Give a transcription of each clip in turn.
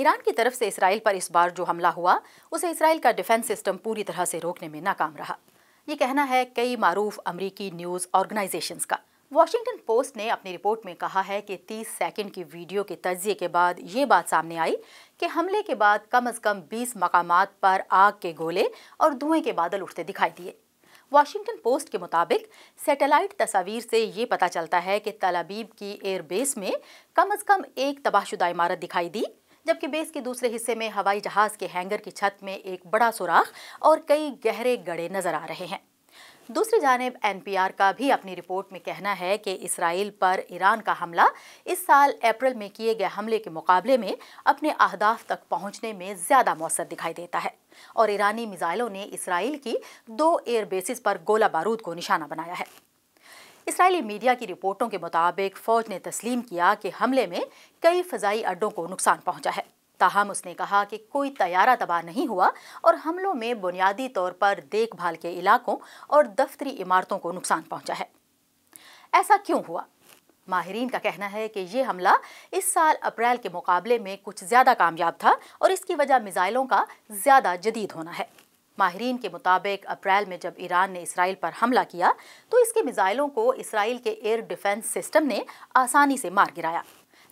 Iran की तरफ से इसराइल पर इस बार जो हमला हुआ उसे इसराइल का डिफेंस सिस्टम पूरी तरह से रोकने में नाकाम रहा ये कहना है कई मरूफ अमरीकी न्यूज़ ऑर्गेनाइजेशंस का वॉशिंगटन पोस्ट ने अपनी रिपोर्ट में कहा है कि 30 सेकंड की वीडियो के तजिए के बाद ये बात सामने आई कि हमले के बाद कम अज़ कम 20 मकाम पर आग के गोले और धुएं के बादल उठते दिखाई दिए वाशिंगटन पोस्ट के मुताबिक सैटेलाइट तस्वीर से ये पता चलता है कि तलाबीब की एयरबेस में कम अज़ कम एक तबाहशुदा इमारत दिखाई दी जबकि बेस के दूसरे हिस्से में हवाई जहाज के हैंगर की छत में एक बड़ा सुराख और कई गहरे गड़े नजर आ रहे हैं दूसरी जानब एनपीआर का भी अपनी रिपोर्ट में कहना है कि इसराइल पर ईरान का हमला इस साल अप्रैल में किए गए हमले के मुकाबले में अपने अहदाफ तक पहुंचने में ज़्यादा मौसर दिखाई देता है और ईरानी मिज़ाइलों ने इसराइल की दो एयर बेसिस पर गोला बारूद को निशाना बनाया है इसराइली मीडिया की रिपोर्टों के मुताबिक फौज ने तस्लीम किया कि हमले में कई फजाई अड्डों को नुकसान पहुंचा है ताहम उसने कहा कि कोई तैयारा तबाह नहीं हुआ और हमलों में बुनियादी तौर पर देखभाल के इलाकों और दफ्तरी इमारतों को नुकसान पहुंचा है ऐसा क्यों हुआ माहरीन का कहना है कि ये हमला इस साल अप्रैल के मुकाबले में कुछ ज़्यादा कामयाब था और इसकी वजह मिज़ाइलों का ज़्यादा जदीद होना है माहरीन के मुताबिक अप्रैल में जब ईरान ने इसराइल पर हमला किया तो इसके मिज़ाइलों को इसराइल के एयर डिफेंस सिस्टम ने आसानी से मार गिराया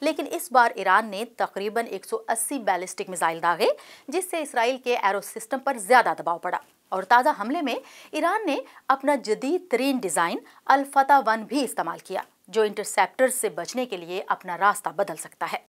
लेकिन इस बार ईरान ने तकरीबन 180 बैलिस्टिक मिसाइल दागे जिससे इसराइल के एरो सिस्टम पर ज़्यादा दबाव पड़ा और ताज़ा हमले में ईरान ने अपना जदीद तरीन डिज़ाइन अलफता वन भी इस्तेमाल किया जो इंटरसेप्टर से बचने के लिए अपना रास्ता बदल सकता है